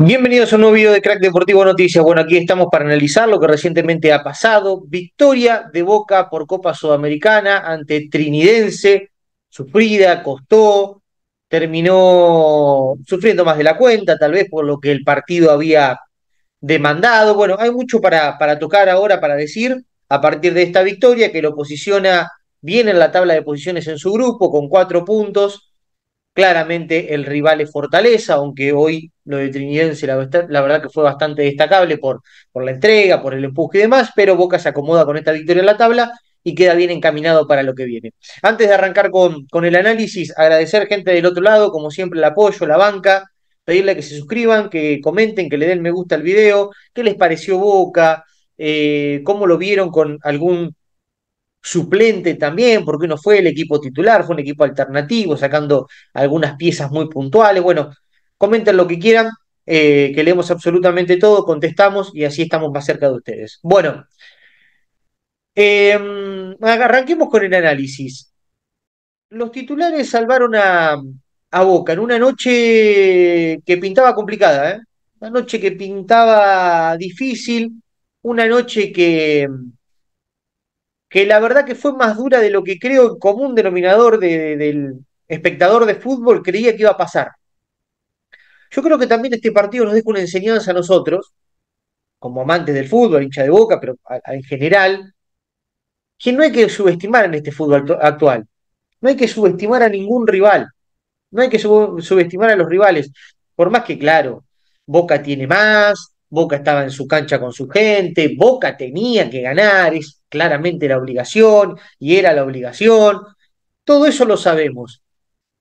Bienvenidos a un nuevo video de Crack Deportivo Noticias. Bueno, aquí estamos para analizar lo que recientemente ha pasado. Victoria de Boca por Copa Sudamericana ante Trinidense, sufrida, costó, terminó sufriendo más de la cuenta, tal vez por lo que el partido había demandado. Bueno, hay mucho para, para tocar ahora, para decir, a partir de esta victoria que lo posiciona bien en la tabla de posiciones en su grupo, con cuatro puntos Claramente el rival es Fortaleza, aunque hoy lo de Trinidense la, la, verdad que fue bastante destacable por, por la entrega, por el empuje y demás, pero Boca se acomoda con esta victoria en la tabla y queda bien encaminado para lo que viene. Antes de arrancar con, con, el análisis, agradecer gente del otro lado, como siempre, el apoyo, la banca, pedirle que se suscriban, que comenten, que le den me gusta al video, qué les pareció Boca, eh, cómo lo vieron con algún suplente también, porque no fue el equipo titular, fue un equipo alternativo, sacando algunas piezas muy puntuales. Bueno, comenten lo que quieran, eh, que leemos absolutamente todo, contestamos y así estamos más cerca de ustedes. Bueno, em, arranquemos con el análisis. Los titulares salvaron a, Boca en una noche que pintaba complicada, ¿eh? una noche que pintaba difícil, una noche que que la verdad que fue más dura de lo que creo el común denominador de, del espectador de fútbol creía que iba a pasar. Yo creo que también este partido nos deja una enseñanza a nosotros, como amantes del fútbol, hincha de boca, pero en general, que no hay que subestimar en este fútbol actual. No hay que subestimar a ningún rival. No hay que subestimar a los rivales. Por más que, claro, Boca tiene más, Boca estaba en su cancha con su gente, Boca tenía que ganar, claramente la obligación y era la obligación, todo eso lo sabemos.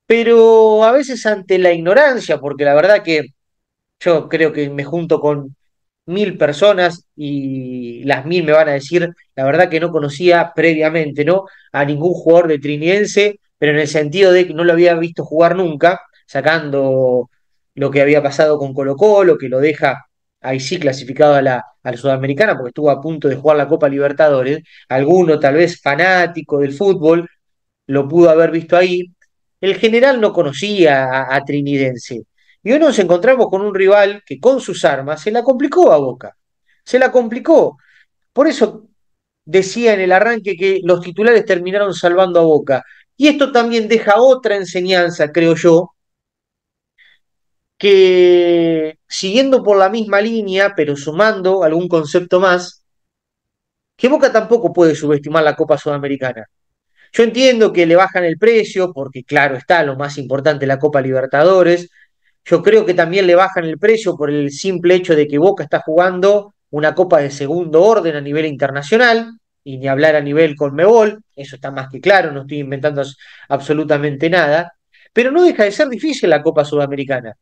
Pero a veces ante la ignorancia, porque la verdad que yo creo que me junto con mil personas y las mil me van a decir, la verdad que no conocía previamente, ¿no? A ningún jugador de Triniense, pero en el sentido de que no lo había visto jugar nunca, sacando lo que había pasado con Colo Colo, que lo deja ahí sí clasificado a la, Sudamericana, porque estuvo a punto de jugar la Copa Libertadores, alguno tal vez fanático del fútbol lo pudo haber visto ahí, el general no conocía a Trinidense. Y hoy nos encontramos con un rival que con sus armas se la complicó a Boca, se la complicó. Por eso decía en el arranque que los titulares terminaron salvando a Boca. Y esto también deja otra enseñanza, creo yo, que siguiendo por la misma línea, pero sumando algún concepto más, que Boca tampoco puede subestimar la Copa Sudamericana. Yo entiendo que le bajan el precio, porque claro está, lo más importante la Copa Libertadores. Yo creo que también le bajan el precio por el simple hecho de que Boca está jugando una Copa de segundo orden a nivel internacional, y ni hablar a nivel Conmebol, eso está más que claro, no estoy inventando absolutamente nada, pero no deja de ser difícil la Copa Sudamericana.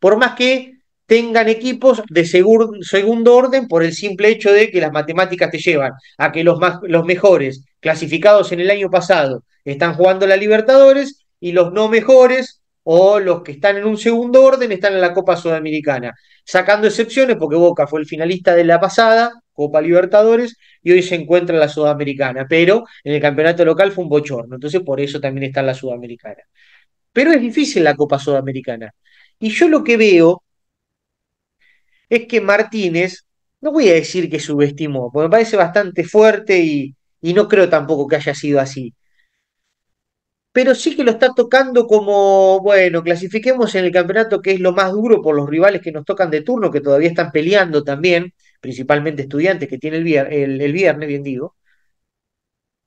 Por más que tengan equipos de segundo orden por el simple hecho de que las matemáticas te llevan a que los, más, los mejores clasificados en el año pasado están jugando la Libertadores y los no mejores o los que están en un segundo orden están en la Copa Sudamericana, sacando excepciones porque Boca fue el finalista de la pasada Copa Libertadores y hoy se encuentra en la Sudamericana, pero en el campeonato local fue un bochorno, entonces por eso también está en la Sudamericana. Pero es difícil la Copa Sudamericana. Y yo lo que veo es que Martínez, no voy a decir que subestimó, porque me parece bastante fuerte y, no creo tampoco que haya sido así. Pero sí que lo está tocando como, bueno, clasifiquemos en el campeonato que es lo más duro por los rivales que nos tocan de turno, que todavía están peleando también, principalmente estudiantes que tiene el viernes, bien digo.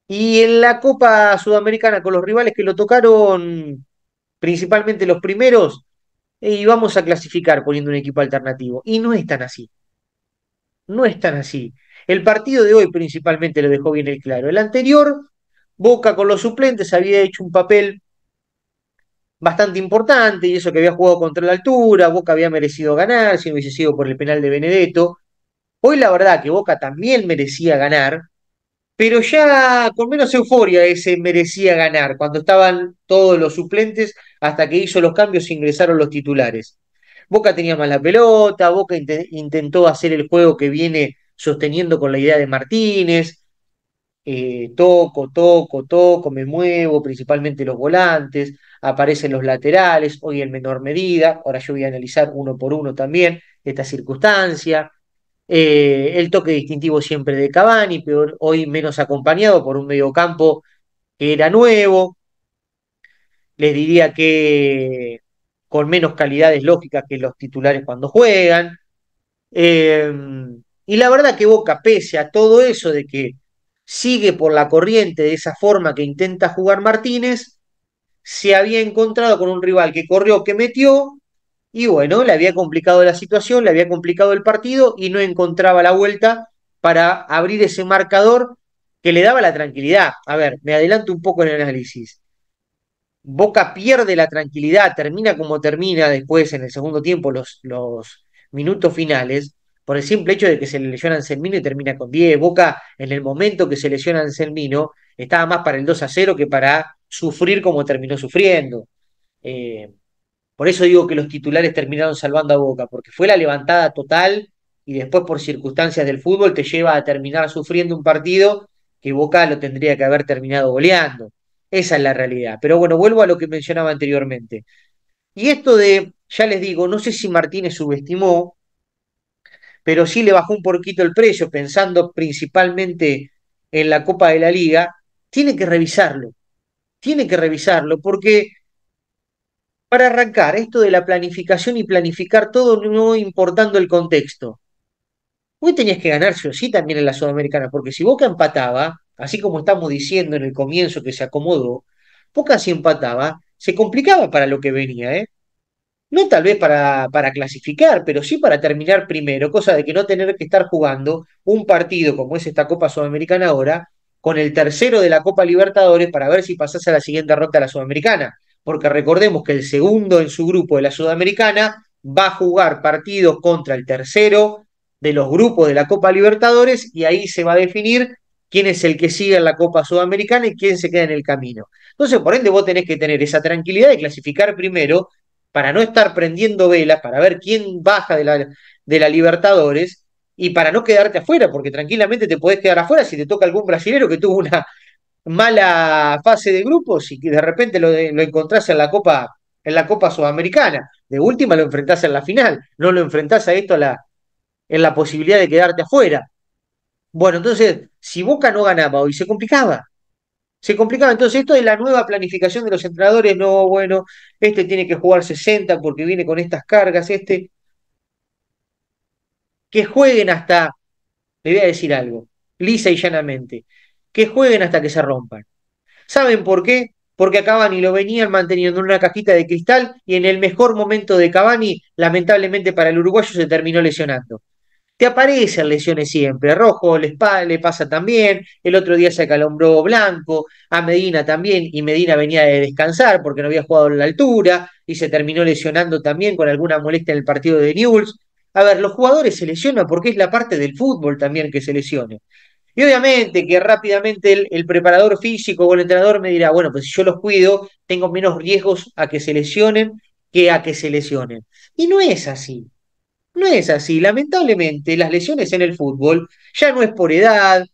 Y en la Copa Sudamericana con los rivales que lo tocaron, principalmente los primeros, y vamos a clasificar poniendo un equipo alternativo. Y no es tan así. No es tan así. El partido de hoy principalmente lo dejó bien el claro. El anterior, Boca con los suplentes había hecho un papel bastante importante y eso que había jugado contra la altura, Boca había merecido ganar si no hubiese sido por el penal de Benedetto. Hoy la verdad que Boca también merecía ganar, pero ya con menos euforia ese merecía ganar, cuando estaban todos los suplentes hasta que hizo los cambios e ingresaron los titulares. Boca tenía más la pelota, Boca intentó hacer el juego que viene sosteniendo con la idea de Martínez, eh, toco, toco, toco, me muevo, principalmente los volantes, aparecen los laterales, hoy en menor medida, ahora yo voy a analizar uno por uno también esta circunstancia, eh, el toque distintivo siempre de Cavani, pero hoy menos acompañado por un mediocampo que era nuevo, les diría que con menos calidades lógicas que los titulares cuando juegan. Em, y la verdad que Boca, pese a todo eso de que sigue por la corriente de esa forma que intenta jugar Martínez, se había encontrado con un rival que corrió, que metió, y bueno, le había complicado la situación, le había complicado el partido y no encontraba la vuelta para abrir ese marcador que le daba la tranquilidad. A ver, me adelanto un poco en el análisis. Boca pierde la tranquilidad, termina como termina después en el segundo tiempo los, minutos finales, por el simple hecho de que se le lesiona Anselmino y termina con 10. Boca, en el momento que se lesiona Anselmino, estaba más para el 2 a 0 que para sufrir como terminó sufriendo. Eh, por eso digo que los titulares terminaron salvando a Boca, porque fue la levantada total y después por circunstancias del fútbol te lleva a terminar sufriendo un partido que Boca lo tendría que haber terminado goleando. Esa es la realidad. Pero bueno, vuelvo a lo que mencionaba anteriormente. Y esto de, ya les digo, no sé si Martínez subestimó, pero sí le bajó un porquito el precio, pensando principalmente en la Copa de la Liga, tiene que revisarlo. Tiene que revisarlo, porque para arrancar, esto de la planificación y planificar todo, no importando el contexto. Hoy tenías que ganar sí o sí también en la Sudamericana, porque si que empataba, así como estamos diciendo en el comienzo que se acomodó, Pocas si empataba, se complicaba para lo que venía, ¿eh? No tal vez para, clasificar, pero sí para terminar primero, cosa de que no tener que estar jugando un partido como es esta Copa Sudamericana ahora, con el tercero de la Copa Libertadores para ver si pasase a la siguiente ronda de la Sudamericana. Porque recordemos que el segundo en su grupo de la Sudamericana va a jugar partido contra el tercero de los grupos de la Copa Libertadores y ahí se va a definir quién es el que sigue en la Copa Sudamericana y quién se queda en el camino. Entonces, por ende, vos tenés que tener esa tranquilidad de clasificar primero para no estar prendiendo velas, para ver quién baja de la, de la Libertadores y para no quedarte afuera, porque tranquilamente te podés quedar afuera si te toca algún brasilero que tuvo una mala fase de grupos y que de repente lo, lo encontrás en la Copa en la Copa Sudamericana. De última lo enfrentás en la final, no lo enfrentás a esto en la posibilidad de quedarte afuera. Bueno, entonces si Boca no ganaba hoy, se complicaba. Se complicaba. Entonces, esto de la nueva planificación de los entrenadores. No, bueno, este tiene que jugar 60 porque viene con estas cargas, este. Que jueguen hasta, le voy a decir algo, lisa y llanamente, que jueguen hasta que se rompan. ¿Saben por qué? Porque a Cavani lo venían manteniendo en una cajita de cristal y en el mejor momento de Cavani, lamentablemente para el uruguayo, se terminó lesionando te aparecen lesiones siempre. Rojo le, pasa también, el otro día se acalombró Blanco, a Medina también, y Medina venía de descansar porque no había jugado en la altura y se terminó lesionando también con alguna molestia en el partido de Newells. A ver, los jugadores se lesionan porque es la parte del fútbol también que se lesione. Y obviamente que rápidamente el, el preparador físico o el entrenador me dirá, bueno, pues si yo los cuido, tengo menos riesgos a que se lesionen que a que se lesionen. Y no es así. No es así. Lamentablemente, las lesiones en el fútbol ya no es por edad,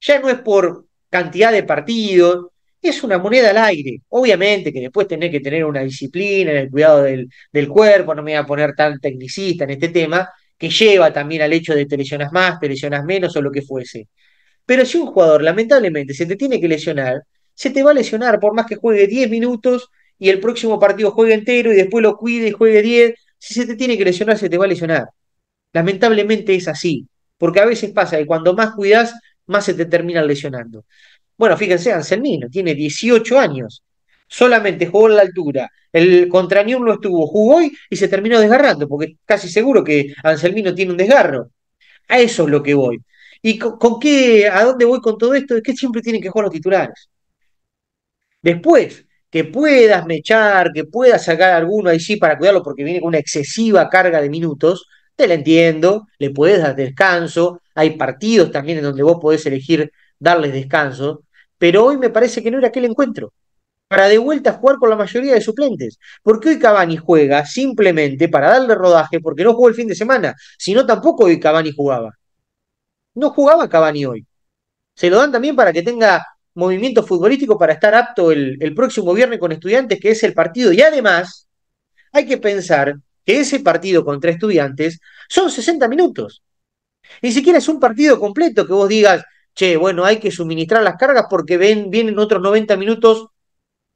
ya no es por cantidad de partidos, es una moneda al aire. Obviamente que después tenés que tener una disciplina en el cuidado del, del, cuerpo, no me voy a poner tan tecnicista en este tema, que lleva también al hecho de te lesionas más, te lesionas menos o lo que fuese. Pero si un jugador lamentablemente se te tiene que lesionar, se te va a lesionar por más que juegue 10 minutos y el próximo partido juegue entero y después lo cuide y juegue 10 si se te tiene que lesionar, se te va a lesionar. Lamentablemente es así, porque a veces pasa que cuando más cuidas, más se te terminan lesionando. Bueno, fíjense, Anselmino tiene 18 años, solamente jugó en la altura, el contra no estuvo, jugó hoy y se terminó desgarrando, porque casi seguro que Anselmino tiene un desgarro. A eso es lo que voy. ¿Y con, qué, a dónde voy con todo esto? Es que siempre tienen que jugar los titulares. Después, que puedas mechar, que puedas sacar alguno ahí sí para cuidarlo porque viene con una excesiva carga de minutos, te la entiendo, le puedes dar descanso, hay partidos también en donde vos podés elegir darles descanso, pero hoy me parece que no era aquel encuentro, para de vuelta jugar con la mayoría de suplentes, porque hoy Cavani juega simplemente para darle rodaje porque no jugó el fin de semana, si no tampoco hoy Cavani jugaba, no jugaba Cavani hoy, se lo dan también para que tenga movimiento futbolístico para estar apto el, próximo viernes con estudiantes, que es el partido. Y además, hay que pensar que ese partido contra estudiantes son 60 minutos. Ni siquiera es un partido completo que vos digas, che, bueno, hay que suministrar las cargas porque ven, vienen otros 90 minutos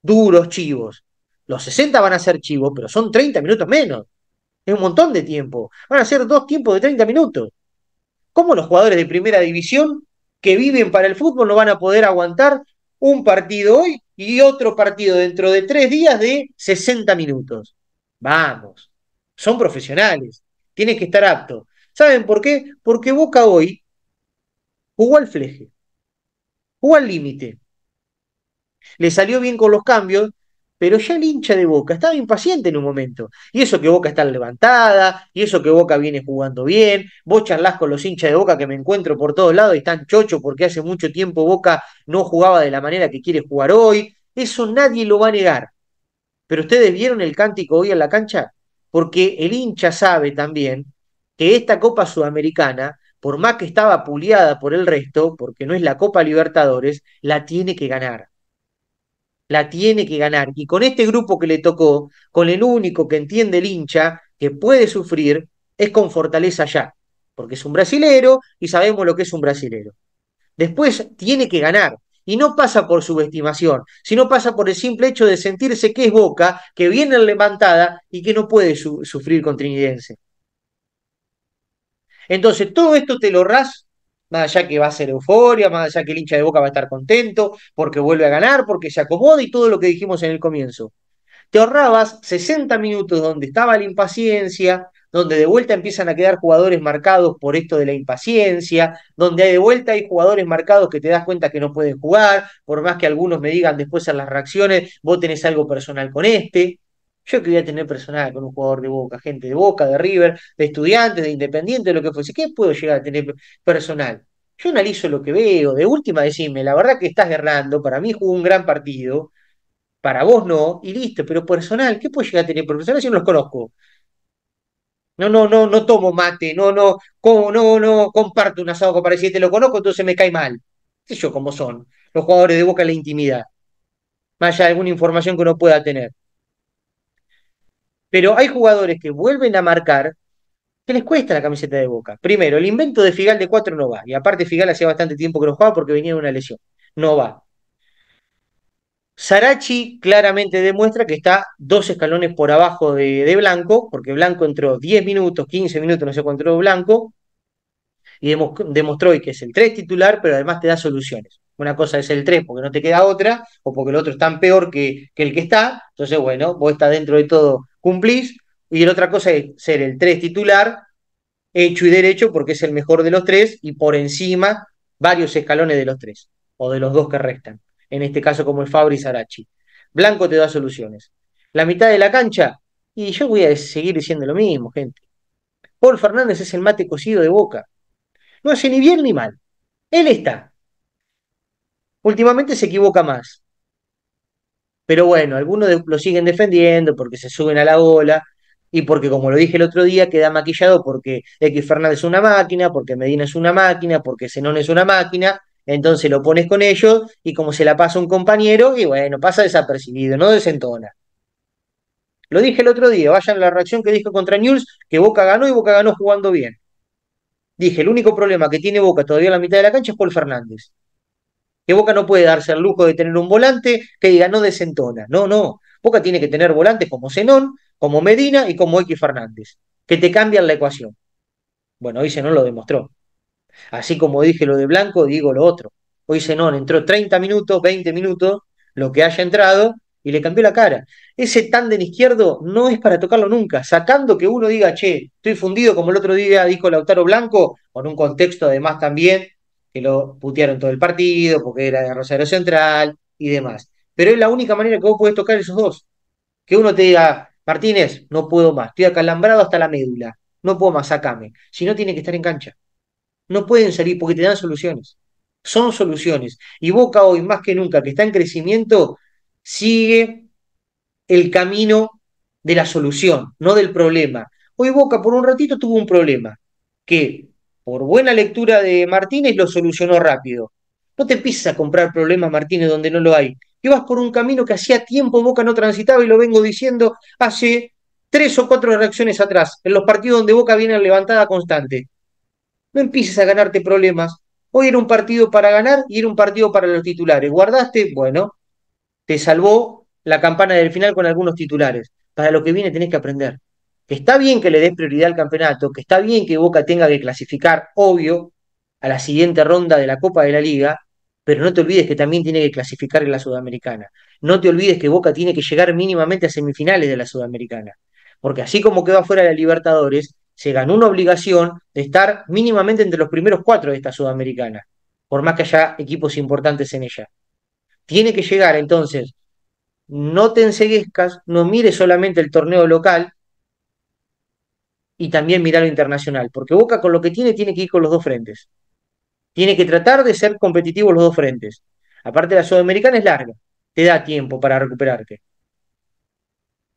duros, chivos. Los 60 van a ser chivos, pero son 30 minutos menos. Es un montón de tiempo. Van a ser dos tiempos de 30 minutos. ¿Cómo los jugadores de primera división que viven para el fútbol no van a poder aguantar un partido hoy y otro partido dentro de tres días de 60 minutos. Vamos, son profesionales, tienen que estar aptos. ¿Saben por qué? Porque Boca hoy jugó al fleje, jugó al límite. Le salió bien con los cambios pero ya el hincha de Boca estaba impaciente en un momento. Y eso que Boca está levantada, y eso que Boca viene jugando bien, vos charlás con los hinchas de Boca que me encuentro por todos lados y están chocho porque hace mucho tiempo Boca no jugaba de la manera que quiere jugar hoy. Eso nadie lo va a negar. Pero ustedes vieron el cántico hoy en la cancha, porque el hincha sabe también que esta Copa Sudamericana, por más que estaba puliada por el resto, porque no es la Copa Libertadores, la tiene que ganar la tiene que ganar. Y con este grupo que le tocó, con el único que entiende el hincha que puede sufrir, es con fortaleza ya, porque es un brasilero y sabemos lo que es un brasilero. Después tiene que ganar. Y no pasa por subestimación, sino pasa por el simple hecho de sentirse que es Boca, que viene levantada y que no puede sufrir con Trinidense. Entonces, todo esto te lo ras más allá que va a ser euforia, más allá que el hincha de Boca va a estar contento, porque vuelve a ganar, porque se acomoda y todo lo que dijimos en el comienzo. Te ahorrabas 60 minutos donde estaba la impaciencia, donde de vuelta empiezan a quedar jugadores marcados por esto de la impaciencia, donde de vuelta hay jugadores marcados que te das cuenta que no pueden jugar, por más que algunos me digan después en las reacciones, vos tenés algo personal con este. Yo quería tener personal con un jugador de Boca, gente de Boca, de River, de estudiantes, de Independiente, lo que fuese. ¿Qué puedo llegar a tener personal? Yo analizo lo que veo. De última, decime, la verdad que estás errando. Para mí jugó un gran partido. Para vos no. Y listo. Pero personal, ¿qué puedo llegar a tener personal si no los conozco? No, no, no, no tomo mate. No, no, como, no, no comparto un asado con te Lo conozco, entonces me cae mal. Qué sé yo cómo son los jugadores de Boca la intimidad. Más allá de alguna información que uno pueda tener. Pero hay jugadores que vuelven a marcar que les cuesta la camiseta de Boca. Primero, el invento de Figal de 4 no va. Y aparte Figal hacía bastante tiempo que no jugaba porque venía de una lesión. No va. Sarachi claramente demuestra que está dos escalones por abajo de, Blanco, porque Blanco entró 10 minutos, 15 minutos, no sé cuánto Blanco, y demostró hoy que es el 3 titular, pero además te da soluciones una cosa es el 3 porque no te queda otra, o porque el otro es tan peor que, el que está, entonces bueno, vos estás dentro de todo, cumplís, y la otra cosa es ser el 3 titular, hecho y derecho, porque es el mejor de los tres, y por encima varios escalones de los tres, o de los dos que restan, en este caso como el Fabri Sarachi. Blanco te da soluciones. La mitad de la cancha, y yo voy a seguir diciendo lo mismo, gente. Paul Fernández es el mate cocido de boca. No hace ni bien ni mal. Él está. Últimamente se equivoca más. Pero bueno, algunos lo siguen defendiendo porque se suben a la ola y porque, como lo dije el otro día, queda maquillado porque X Fernández es una máquina, porque Medina es una máquina, porque Zenón es una máquina. Entonces lo pones con ellos y como se la pasa un compañero, y bueno, pasa desapercibido, no desentona. Lo dije el otro día, vayan a la reacción que dijo contra News, que Boca ganó y Boca ganó jugando bien. Dije, el único problema que tiene Boca todavía en la mitad de la cancha es Paul Fernández que Boca no puede darse el lujo de tener un volante que diga no desentona. No, no. Boca tiene que tener volantes como Zenón, como Medina y como X Fernández, que te cambian la ecuación. Bueno, hoy Zenón lo demostró. Así como dije lo de Blanco, digo lo otro. Hoy Zenón entró 30 minutos, 20 minutos, lo que haya entrado, y le cambió la cara. Ese tándem izquierdo no es para tocarlo nunca, sacando que uno diga, che, estoy fundido, como el otro día dijo Lautaro Blanco, con un contexto además también que lo putearon todo el partido, porque era de Rosario Central y demás. Pero es la única manera que vos podés tocar esos dos. Que uno te diga, Martínez, no puedo más, estoy acalambrado hasta la médula, no puedo más, sacame. Si no, tiene que estar en cancha. No pueden salir porque te dan soluciones. Son soluciones. Y Boca hoy, más que nunca, que está en crecimiento, sigue el camino de la solución, no del problema. Hoy Boca por un ratito tuvo un problema, que por buena lectura de Martínez, lo solucionó rápido. No te empieces a comprar problemas, Martínez, donde no lo hay. Que vas por un camino que hacía tiempo Boca no transitaba y lo vengo diciendo hace tres o cuatro reacciones atrás, en los partidos donde Boca viene levantada constante. No empieces a ganarte problemas. Hoy era un partido para ganar y era un partido para los titulares. Guardaste, bueno, te salvó la campana del final con algunos titulares. Para lo que viene tenés que aprender que está bien que le des prioridad al campeonato, que está bien que Boca tenga que clasificar, obvio, a la siguiente ronda de la Copa de la Liga, pero no te olvides que también tiene que clasificar en la Sudamericana. No te olvides que Boca tiene que llegar mínimamente a semifinales de la Sudamericana, porque así como va fuera de la Libertadores, se ganó una obligación de estar mínimamente entre los primeros cuatro de esta Sudamericana, por más que haya equipos importantes en ella. Tiene que llegar entonces, no te enseguezcas, no mires solamente el torneo local, y también mirar lo internacional, porque Boca con lo que tiene tiene que ir con los dos frentes. Tiene que tratar de ser competitivo los dos frentes. Aparte la Sudamericana es larga, te da tiempo para recuperarte.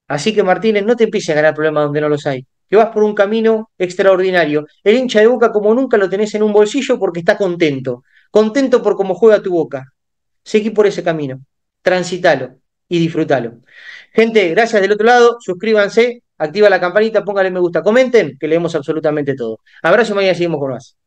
Así que Martínez, no te empieces a ganar problemas donde no los hay, que vas por un camino extraordinario. El hincha de Boca como nunca lo tenés en un bolsillo porque está contento, contento por cómo juega tu Boca. Seguí por ese camino, transitalo y disfrútalo. Gente, gracias del otro lado, suscríbanse, activa la campanita, póngale me gusta, comenten, que leemos absolutamente todo. Abrazo, mañana seguimos con más.